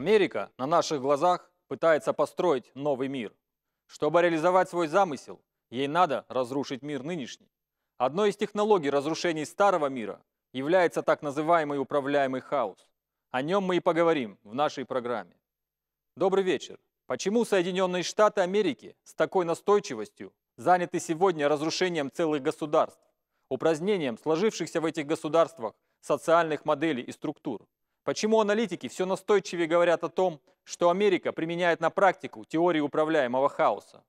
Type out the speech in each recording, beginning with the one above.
Америка на наших глазах пытается построить новый мир. Чтобы реализовать свой замысел, ей надо разрушить мир нынешний. Одной из технологий разрушений старого мира является так называемый управляемый хаос. О нем мы и поговорим в нашей программе. Добрый вечер. Почему Соединенные Штаты Америки с такой настойчивостью заняты сегодня разрушением целых государств, упразднением сложившихся в этих государствах социальных моделей и структур? Почему аналитики все настойчивее говорят о том, что Америка применяет на практику теорию управляемого хаоса?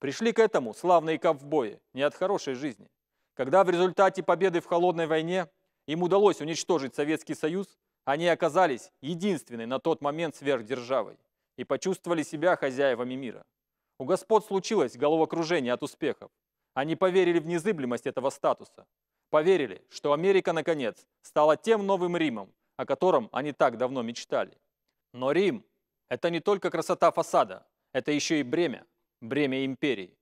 Пришли к этому славные ковбои, не от хорошей жизни. Когда в результате победы в холодной войне им удалось уничтожить Советский Союз, они оказались единственной на тот момент сверхдержавой и почувствовали себя хозяевами мира. У господ случилось головокружение от успехов. Они поверили в незыблемость этого статуса. Поверили, что Америка, наконец, стала тем новым Римом, о котором они так давно мечтали. Но Рим – это не только красота фасада, это еще и бремя, бремя империи.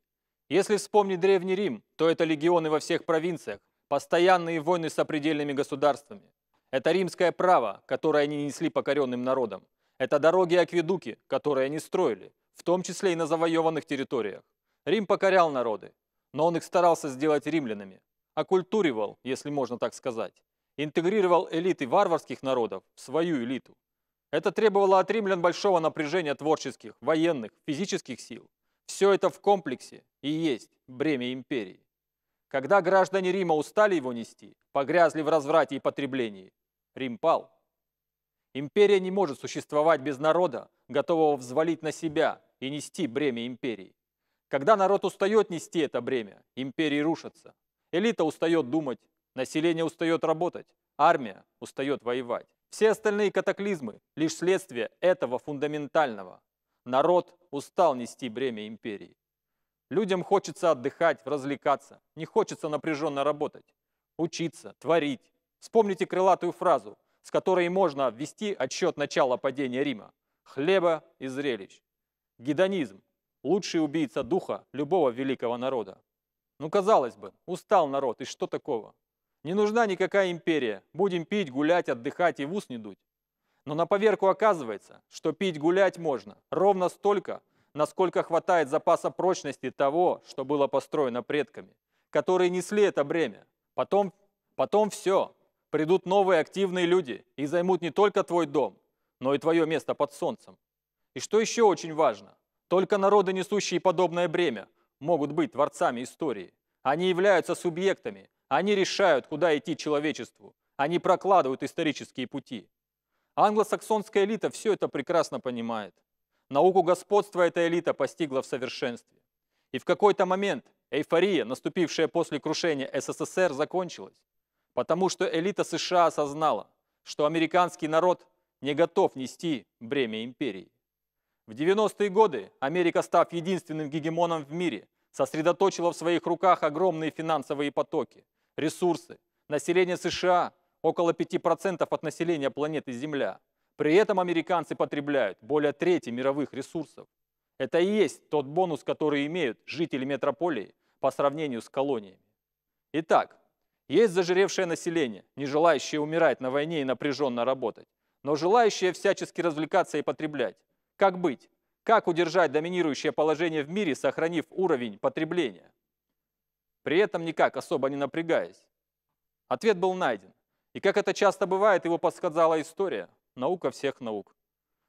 Если вспомнить Древний Рим, то это легионы во всех провинциях, постоянные войны с сопредельными государствами. Это римское право, которое они несли покоренным народам. Это дороги и акведуки, которые они строили, в том числе и на завоеванных территориях. Рим покорял народы, но он их старался сделать римлянами. Оккультуривал, если можно так сказать интегрировал элиты варварских народов в свою элиту. Это требовало от римлян большого напряжения творческих, военных, физических сил. Все это в комплексе и есть бремя империи. Когда граждане Рима устали его нести, погрязли в разврате и потреблении, Рим пал. Империя не может существовать без народа, готового взвалить на себя и нести бремя империи. Когда народ устает нести это бремя, империи рушатся. Элита устает думать, Население устает работать, армия устает воевать. Все остальные катаклизмы – лишь следствие этого фундаментального. Народ устал нести бремя империи. Людям хочется отдыхать, развлекаться, не хочется напряженно работать, учиться, творить. Вспомните крылатую фразу, с которой можно ввести отсчет начала падения Рима. Хлеба и зрелищ. Гедонизм – лучший убийца духа любого великого народа. Ну, казалось бы, устал народ, и что такого? Не нужна никакая империя. Будем пить, гулять, отдыхать и в ус не дуть. Но на поверку оказывается, что пить, гулять можно ровно столько, насколько хватает запаса прочности того, что было построено предками, которые несли это бремя. Потом, потом все. Придут новые активные люди и займут не только твой дом, но и твое место под солнцем. И что еще очень важно, только народы, несущие подобное бремя, могут быть творцами истории. Они являются субъектами, они решают, куда идти человечеству. Они прокладывают исторические пути. Англосаксонская элита все это прекрасно понимает. Науку господства эта элита постигла в совершенстве. И в какой-то момент эйфория, наступившая после крушения СССР, закончилась. Потому что элита США осознала, что американский народ не готов нести бремя империи. В 90-е годы Америка, став единственным гегемоном в мире, сосредоточила в своих руках огромные финансовые потоки, ресурсы. Население США – около 5% от населения планеты Земля. При этом американцы потребляют более трети мировых ресурсов. Это и есть тот бонус, который имеют жители метрополии по сравнению с колониями. Итак, есть зажиревшее население, не желающее умирать на войне и напряженно работать, но желающее всячески развлекаться и потреблять. Как быть? Как удержать доминирующее положение в мире, сохранив уровень потребления? При этом никак, особо не напрягаясь. Ответ был найден. И как это часто бывает, его подсказала история, наука всех наук.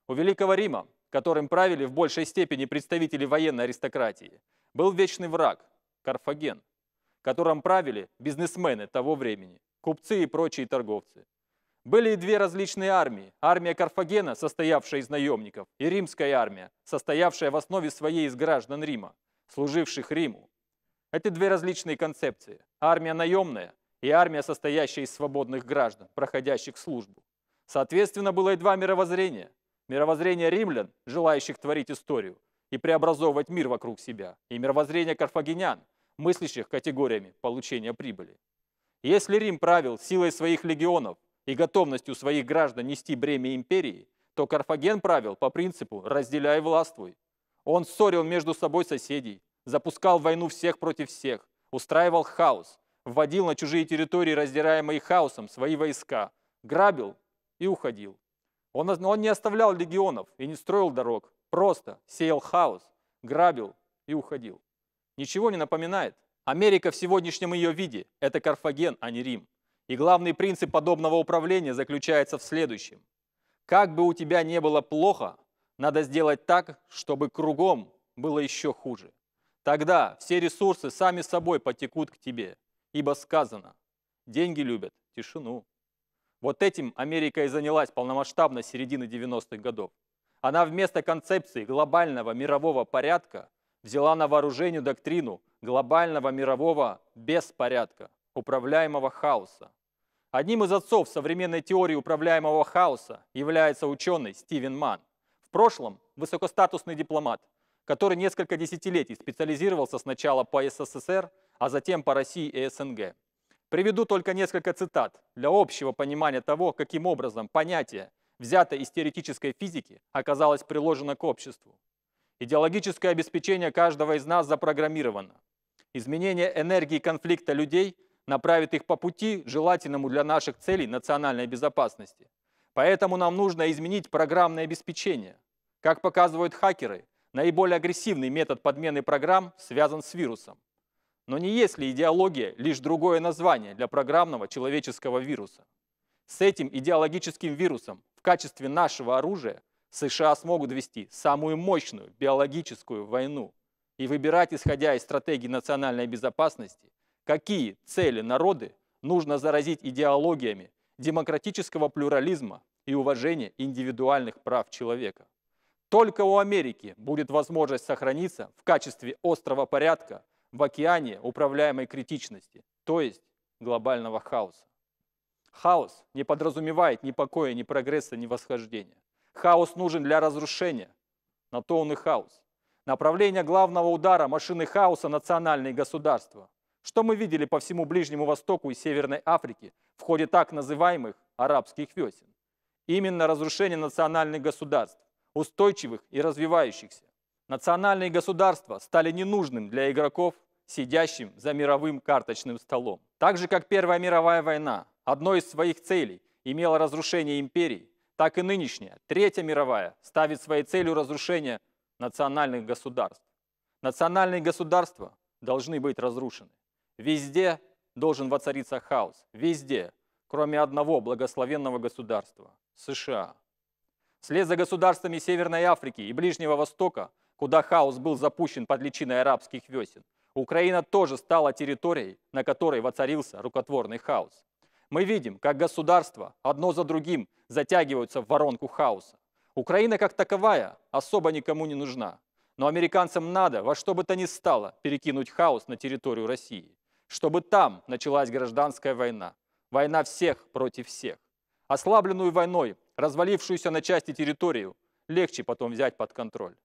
У Великого Рима, которым правили в большей степени представители военной аристократии, был вечный враг – Карфаген, которым правили бизнесмены того времени, купцы и прочие торговцы – были и две различные армии. Армия Карфагена, состоявшая из наемников, и римская армия, состоявшая в основе своей из граждан Рима, служивших Риму. Это две различные концепции. Армия наемная и армия, состоящая из свободных граждан, проходящих службу. Соответственно, было и два мировоззрения. Мировоззрение римлян, желающих творить историю и преобразовывать мир вокруг себя, и мировоззрение карфагенян, мыслящих категориями получения прибыли. Если Рим правил силой своих легионов, и готовностью своих граждан нести бремя империи, то Карфаген правил по принципу «разделяй властвуй». Он ссорил между собой соседей, запускал войну всех против всех, устраивал хаос, вводил на чужие территории, раздираемые хаосом, свои войска, грабил и уходил. Он, он не оставлял легионов и не строил дорог, просто сеял хаос, грабил и уходил. Ничего не напоминает? Америка в сегодняшнем ее виде – это Карфаген, а не Рим. И главный принцип подобного управления заключается в следующем. Как бы у тебя не было плохо, надо сделать так, чтобы кругом было еще хуже. Тогда все ресурсы сами собой потекут к тебе, ибо сказано, деньги любят тишину. Вот этим Америка и занялась полномасштабно середины 90-х годов. Она вместо концепции глобального мирового порядка взяла на вооружение доктрину глобального мирового беспорядка, управляемого хаоса. Одним из отцов современной теории управляемого хаоса является ученый Стивен Ман. В прошлом высокостатусный дипломат, который несколько десятилетий специализировался сначала по СССР, а затем по России и СНГ. Приведу только несколько цитат для общего понимания того, каким образом понятие, взятое из теоретической физики, оказалось приложено к обществу. Идеологическое обеспечение каждого из нас запрограммировано. Изменение энергии конфликта людей – направит их по пути, желательному для наших целей национальной безопасности. Поэтому нам нужно изменить программное обеспечение. Как показывают хакеры, наиболее агрессивный метод подмены программ связан с вирусом. Но не есть ли идеология лишь другое название для программного человеческого вируса? С этим идеологическим вирусом в качестве нашего оружия США смогут вести самую мощную биологическую войну и выбирать, исходя из стратегии национальной безопасности, какие цели народы нужно заразить идеологиями демократического плюрализма и уважения индивидуальных прав человека. Только у Америки будет возможность сохраниться в качестве острова порядка в океане управляемой критичности, то есть глобального хаоса. Хаос не подразумевает ни покоя, ни прогресса, ни восхождения. Хаос нужен для разрушения. На то он и хаос. Направление главного удара машины хаоса – национальные государства что мы видели по всему Ближнему Востоку и Северной Африке в ходе так называемых арабских весен. Именно разрушение национальных государств, устойчивых и развивающихся. Национальные государства стали ненужным для игроков, сидящим за мировым карточным столом. Так же, как Первая мировая война одной из своих целей имела разрушение империй, так и нынешняя, Третья мировая, ставит своей целью разрушение национальных государств. Национальные государства должны быть разрушены. Везде должен воцариться хаос. Везде, кроме одного благословенного государства – США. Вслед за государствами Северной Африки и Ближнего Востока, куда хаос был запущен под личиной арабских весен, Украина тоже стала территорией, на которой воцарился рукотворный хаос. Мы видим, как государства одно за другим затягиваются в воронку хаоса. Украина как таковая особо никому не нужна. Но американцам надо во что бы то ни стало перекинуть хаос на территорию России чтобы там началась гражданская война. Война всех против всех. Ослабленную войной, развалившуюся на части территорию, легче потом взять под контроль.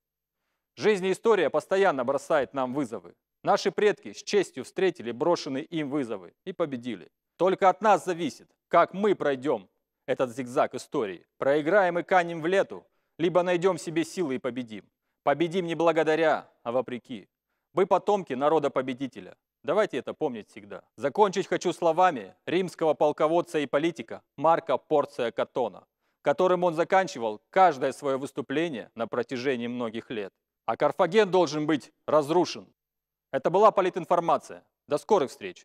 Жизнь и история постоянно бросает нам вызовы. Наши предки с честью встретили брошенные им вызовы и победили. Только от нас зависит, как мы пройдем этот зигзаг истории. Проиграем и канем в лету, либо найдем себе силы и победим. Победим не благодаря, а вопреки. Вы потомки народа победителя. Давайте это помнить всегда. Закончить хочу словами римского полководца и политика Марка Порция Катона, которым он заканчивал каждое свое выступление на протяжении многих лет. А Карфаген должен быть разрушен. Это была политинформация. До скорых встреч!